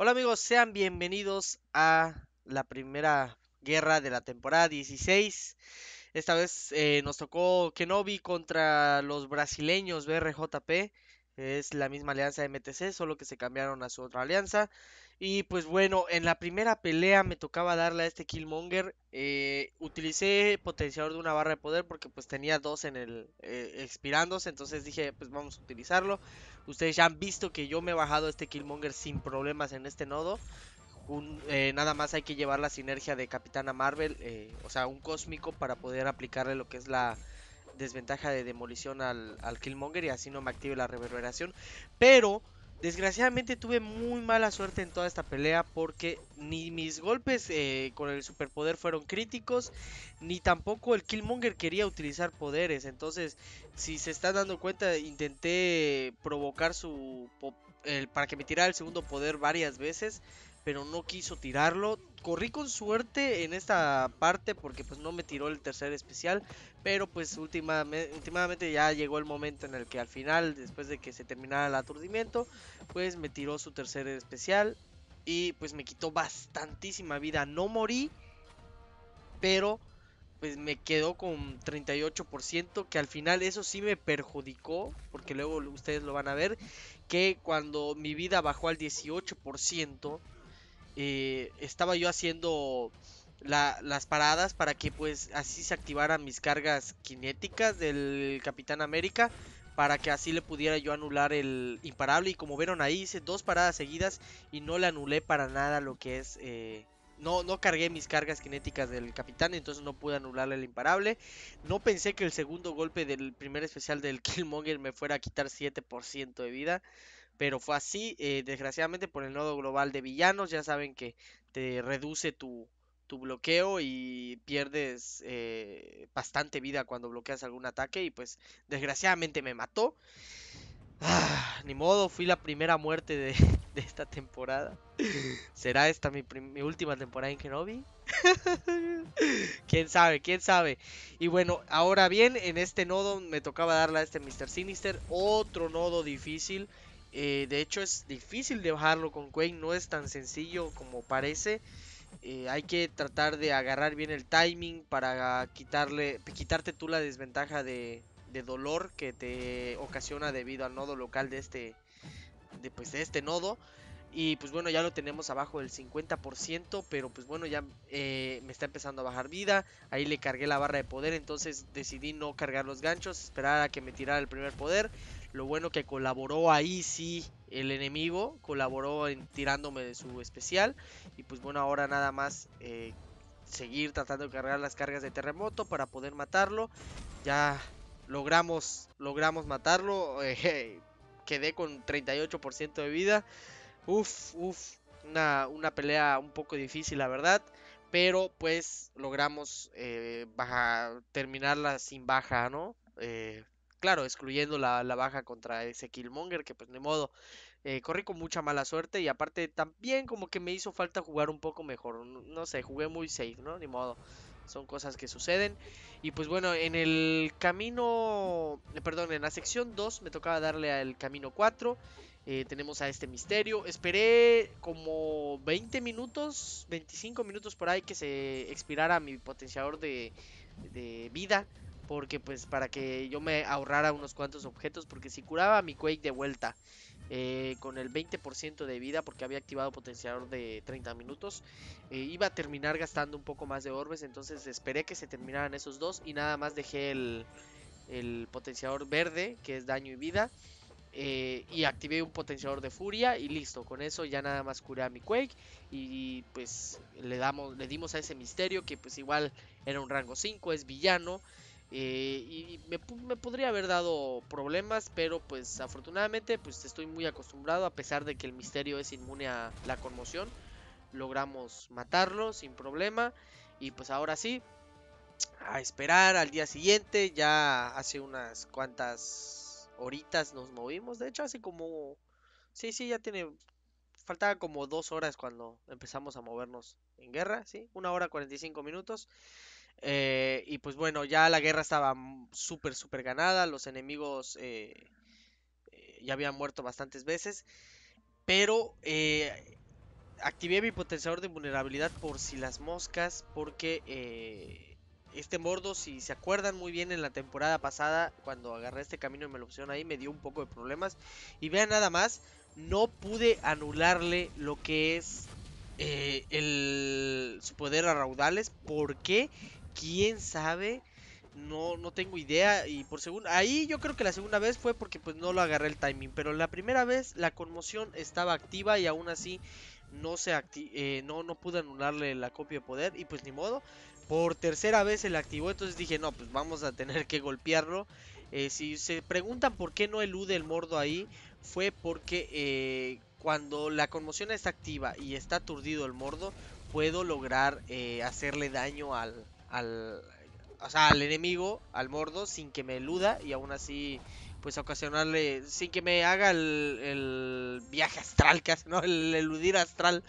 Hola amigos, sean bienvenidos a la primera guerra de la temporada 16. Esta vez eh, nos tocó Kenobi contra los brasileños BRJP. Es la misma alianza de MTC, solo que se cambiaron a su otra alianza. Y pues bueno, en la primera pelea me tocaba darle a este Killmonger. Eh, utilicé potenciador de una barra de poder porque pues tenía dos en el eh, expirándose. Entonces dije, pues vamos a utilizarlo. Ustedes ya han visto que yo me he bajado a este Killmonger sin problemas en este nodo. Eh, nada más hay que llevar la sinergia de Capitana Marvel, o sea, un cósmico para poder aplicarle lo que es la, desventaja de demolición al, al, Killmonger y así no me active la reverberación. Pero Desgraciadamente tuve muy mala suerte en toda esta pelea porque ni mis golpes eh, con el superpoder fueron críticos, ni tampoco el Killmonger quería utilizar poderes. Entonces, si se están dando cuenta, intenté provocar su para que me tirara el segundo poder varias veces, pero no quiso tirarlo corrí con suerte en esta parte porque pues no me tiró el tercer especial, pero pues últimamente, ya llegó el momento en el que al final, después de que se terminara el aturdimiento, pues me tiró su tercer especial y pues me quitó bastantísima vida, no morí, pero pues me quedó con 38% que al final eso sí me perjudicó porque luego ustedes lo van a ver que cuando mi vida bajó al 18% eh, estaba yo haciendo las paradas para que pues así se activaran mis cargas kinéticas del Capitán América para que así le pudiera yo anular el imparable y como vieron ahí hice dos paradas seguidas y no le anulé para nada lo que es eh, no, no cargué mis cargas kinéticas del capitán, entonces no pude anularle el imparable. No pensé que el segundo golpe del primer especial del Killmonger me fuera a quitar 7% de vida. Pero fue así, eh, desgraciadamente por el nodo global de villanos, ya saben que te reduce tu, bloqueo y pierdes eh, bastante vida cuando bloqueas algún ataque y pues desgraciadamente me mató. Ah, ni modo, fui la primera muerte de, esta temporada. ¿Será esta mi, última temporada en Kenobi? quién sabe, quién sabe. Y bueno, ahora bien, en este nodo me tocaba darle a este Mr. Sinister. Otro nodo difícil. Eh, de hecho es difícil de bajarlo con Quake, no es tan sencillo como parece. Eh, hay que tratar de agarrar bien el timing para quitarle, quitarte tú la desventaja de, dolor que te ocasiona debido al nodo local de este, de, pues, de este nodo. Y pues bueno, ya lo tenemos abajo del 50%, pero pues bueno, ya eh, me está empezando a bajar vida. Ahí le cargué la barra de poder, entonces decidí no cargar los ganchos, esperar a que me tirara el primer poder. Lo bueno que colaboró ahí sí el enemigo, colaboró en, tirándome de su especial. Y pues bueno, ahora nada más eh, seguir tratando de cargar las cargas de terremoto para poder matarlo. Ya logramos, logramos matarlo. quedé con 38% de vida. Uf, uf, una, una, pelea un poco difícil, la verdad. Pero pues logramos eh, terminarla sin baja, ¿no? Eh, Claro, excluyendo la, la baja contra ese Killmonger, que pues de modo, eh, corrí con mucha mala suerte y aparte también como que me hizo falta jugar un poco mejor. No sé, jugué muy safe, ¿no? Ni modo. Son cosas que suceden. Y pues bueno, en el camino, eh, perdón, en la sección 2 me tocaba darle al camino 4. Eh, tenemos a este misterio. Esperé como 20 minutos, 25 minutos por ahí que se expirara mi potenciador de, de vida porque pues para que yo me ahorrara unos cuantos objetos, porque si curaba mi Quake de vuelta eh, con el 20% de vida, porque había activado potenciador de 30 minutos, eh, iba a terminar gastando un poco más de orbes, entonces esperé que se terminaran esos dos y nada más dejé el, el potenciador verde, que es daño y vida. Eh, y activé un potenciador de furia y listo, con eso ya nada más curé a mi Quake y, pues le, damos, le dimos a ese misterio que pues igual era un rango 5, es villano, eh, y me, podría haber dado problemas, pero pues afortunadamente pues estoy muy acostumbrado, a pesar de que el misterio es inmune a la conmoción. Logramos matarlo sin problema. Y pues ahora sí, a esperar al día siguiente. Ya hace unas cuantas horitas nos movimos. De hecho, así como... Sí, sí, ya tiene... Faltaba como dos horas cuando empezamos a movernos en guerra, ¿sí? Una hora cuarenta y cinco minutos. Eh, y pues bueno, ya la guerra estaba súper, súper ganada, los enemigos eh, eh, ya habían muerto bastantes veces, pero activé mi potenciador de vulnerabilidad por si las moscas, porque este mordo, si se acuerdan muy bien en la temporada pasada, cuando agarré este camino y me lo pusieron ahí, me dio un poco de problemas. Y vean nada más, no pude anularle lo que es el, su poder a raudales. ¿Por quién sabe. No, no tengo idea. Y por segunda. Ahí yo creo que la segunda vez fue porque pues no lo agarré el timing. Pero la primera vez la conmoción estaba activa y aún así no se eh, no, no pude anularle la copia de poder. Y pues ni modo. Por tercera vez se la activó. Entonces dije, no, pues vamos a tener que golpearlo. Eh, si se preguntan por qué no elude el mordo ahí, fue porque eh, cuando la conmoción está activa y está aturdido el mordo, puedo lograr hacerle daño al, al, o sea, al enemigo, al mordo, sin que me eluda y aún así, pues ocasionarle, sin que me haga el, viaje astral, ¿no? El eludir astral.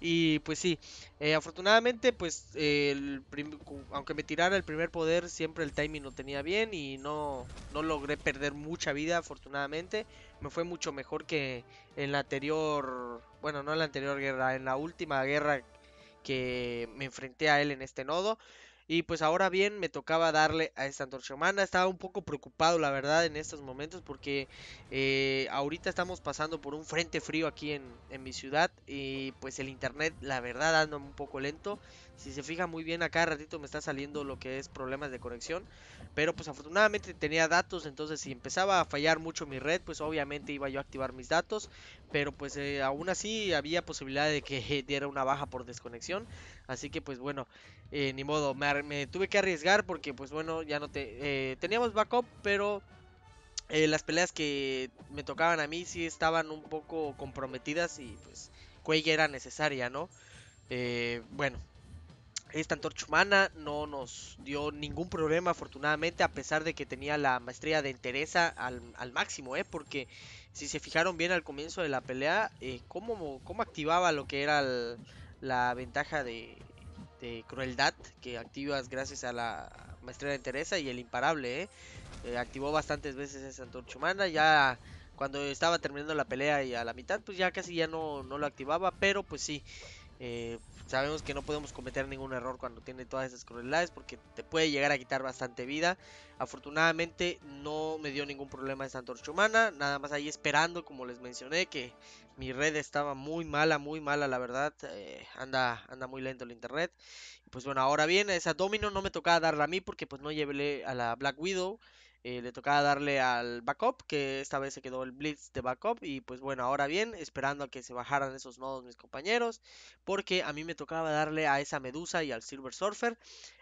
Y pues sí, eh, afortunadamente, pues, aunque me tirara el primer poder, siempre el timing lo tenía bien y no, no logré perder mucha vida, afortunadamente. Me fue mucho mejor que en la anterior, bueno, no en la anterior guerra, en la última guerra que me enfrenté a él en este nodo. Y pues ahora bien, me tocaba darle a esta antorcha humana. Estaba un poco preocupado, la verdad, en estos momentos porque eh, ahorita estamos pasando por un frente frío aquí en, en mi ciudad y pues el internet, la verdad, anda un poco lento. Si se fija muy bien, acá ratito me está saliendo lo que es problemas de conexión. Pero pues afortunadamente tenía datos, entonces si empezaba a fallar mucho mi red, pues obviamente iba yo a activar mis datos. Pero pues eh, aún así había posibilidad de que diera una baja por desconexión. Así que pues bueno, eh, ni modo, me, tuve que arriesgar porque pues bueno, ya no te... Eh, teníamos backup, pero... las peleas que me tocaban a mí sí estaban un poco comprometidas y pues Quake era necesaria, ¿no? Eh, bueno, esta antorcha humana no nos dio ningún problema, afortunadamente, a pesar de que tenía la maestría de entereza al, al máximo, ¿eh? Porque si se fijaron bien al comienzo de la pelea, eh, como ¿cómo, activaba lo que era la ventaja de, crueldad que activas gracias a la maestría de entereza y el imparable, ¿eh? Eh, activó bastantes veces esa antorcha humana, ya cuando estaba terminando la pelea y a la mitad, pues ya casi ya no, no lo activaba, pero pues sí, eh, sabemos que no podemos cometer ningún error cuando tiene todas esas crueldades porque te puede llegar a quitar bastante vida. Afortunadamente no me dio ningún problema esta antorcha humana, nada más ahí esperando, como les mencioné, que mi red estaba muy mala, muy mala, la verdad. Eh, anda, anda muy lento el internet. Pues bueno, ahora viene esa Domino no me tocaba darla a mí porque pues no llevé a la Black Widow. Eh, le tocaba darle al backup, que esta vez se quedó el blitz de backup. Y pues bueno, ahora bien, esperando a que se bajaran esos nodos mis compañeros, porque a mí me tocaba darle a esa medusa y al silver surfer.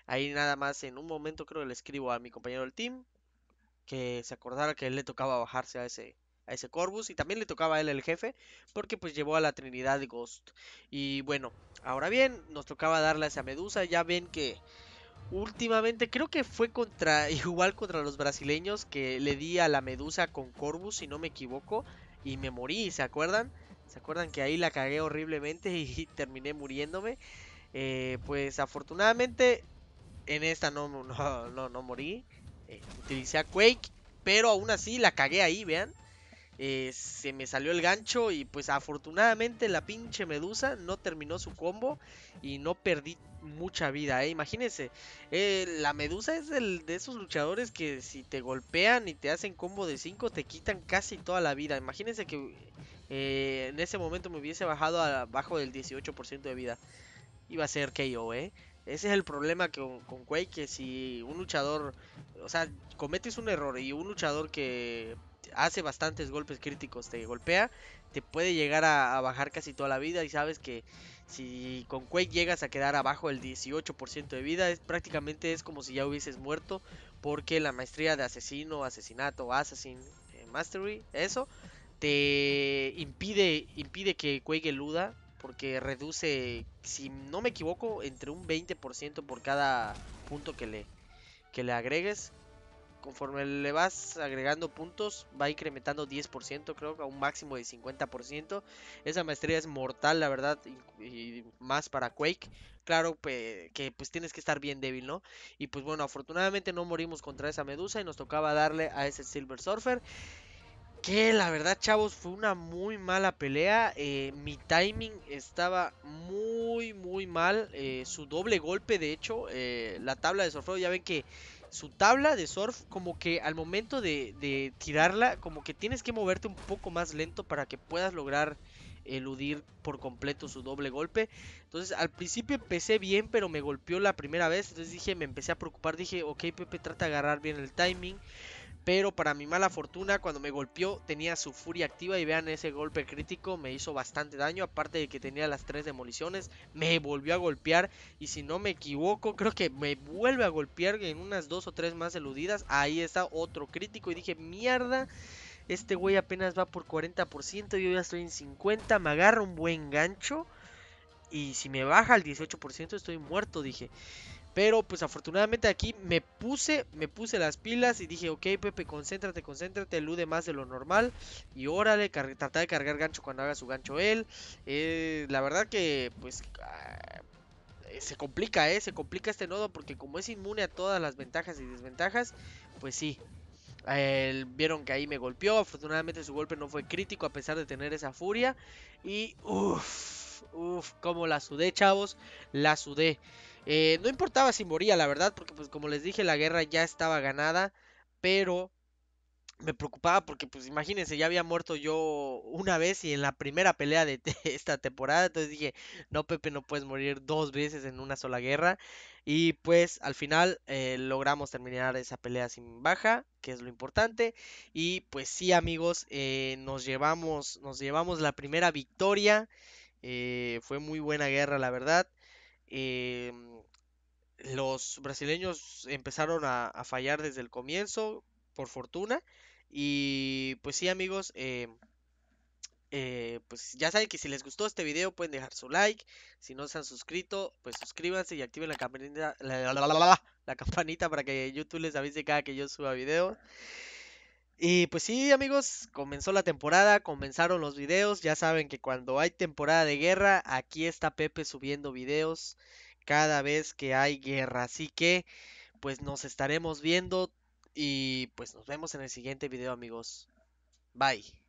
Ahí nada más en un momento creo que le escribo a mi compañero del team, que se acordara que él le tocaba bajarse a ese a ese Corvus y también le tocaba a él el jefe porque pues llevó a la Trinidad de Ghost. Y bueno, ahora bien, nos tocaba darle a esa Medusa, ya ven que últimamente, creo que fue contra igual contra los brasileños que le di a la medusa con Corbus, si no me equivoco, y me morí, ¿se acuerdan? ¿Se acuerdan que ahí la cagué horriblemente y terminé muriéndome? Eh, pues afortunadamente en esta no, no, no, morí. Eh, utilicé a Quake, pero aún así la cagué ahí, vean. Eh, se me salió el gancho y pues afortunadamente la pinche medusa no terminó su combo y no perdí mucha vida, ¿eh? Imagínense, eh, la Medusa es el de esos luchadores que si te golpean y te hacen combo de 5 te quitan casi toda la vida. Imagínense que eh, en ese momento me hubiese bajado abajo del 18% de vida. Iba a ser KO, ¿eh? Ese es el problema con Quake, que si un luchador, o sea, cometes un error y un luchador que hace bastantes golpes críticos te golpea, te puede llegar a bajar casi toda la vida y sabes que si con Quake llegas a quedar abajo el 18% de vida, prácticamente es como si ya hubieses muerto, porque la maestría de asesino, asesinato, assassin, eh, mastery, eso, te impide, impide que Quake eluda, porque reduce, si no me equivoco, entre un 20% por cada punto que le, que le agregues, conforme le vas agregando puntos, va incrementando 10%, creo que a un máximo de 50%. Esa maestría es mortal, la verdad, y, más para Quake. Claro que pues tienes que estar bien débil, ¿no? Y pues bueno, afortunadamente no morimos contra esa medusa y nos tocaba darle a ese Silver Surfer. Que la verdad, chavos, fue una muy mala pelea. Eh, mi timing estaba muy, muy mal. Eh, su doble golpe, de hecho, eh, la tabla de surfeo. ya ven que su tabla de surf como que al momento de, tirarla como que tienes que moverte un poco más lento para que puedas lograr eludir por completo su doble golpe. Entonces al principio empecé bien pero me golpeó la primera vez. Entonces dije, me empecé a preocupar. Dije, ok Pepe, trata de agarrar bien el timing. Pero para mi mala fortuna, cuando me golpeó, tenía su furia activa y vean ese golpe crítico, me hizo bastante daño. Aparte de que tenía las tres demoliciones, me volvió a golpear. Y si no me equivoco, creo que me vuelve a golpear en unas dos o tres más eludidas. Ahí está otro crítico y dije, mierda. Este güey apenas va por 40%, yo ya estoy en 50, me agarra un buen gancho. Y si me baja al 18% estoy muerto, dije. Pero pues afortunadamente aquí me puse, me puse las pilas y dije, ok Pepe, concéntrate, concéntrate, elude más de lo normal. Y órale, trata de cargar gancho cuando haga su gancho él. Eh, la verdad que pues ah, eh, se complica, ¿eh? Se complica este nodo porque como es inmune a todas las ventajas y desventajas, pues sí. vieron que ahí me golpeó, afortunadamente su golpe no fue crítico a pesar de tener esa furia. Y uff, uff, como la sudé, chavos, la sudé. Eh, no importaba si moría, la verdad, porque pues como les dije, la guerra ya estaba ganada, pero me preocupaba porque pues imagínense, ya había muerto yo una vez y en la primera pelea de esta temporada, entonces dije, no Pepe, no puedes morir dos veces en una sola guerra. Y pues al final eh, logramos terminar esa pelea sin baja, que es lo importante. Y pues sí amigos, eh, nos, llevamos, nos llevamos la primera victoria. Eh, fue muy buena guerra, la verdad. Eh, los brasileños empezaron a, fallar desde el comienzo, por fortuna. Y pues sí, amigos, eh, eh, pues ya saben que si les gustó este video pueden dejar su like. Si no se han suscrito, pues suscríbanse y activen la campanita, la, campanita para que YouTube les avise cada que yo suba video. Y pues sí, amigos, comenzó la temporada, comenzaron los videos. Ya saben que cuando hay temporada de guerra, aquí está Pepe subiendo videos cada vez que hay guerra. Así que, pues nos estaremos viendo y pues nos vemos en el siguiente video amigos. Bye.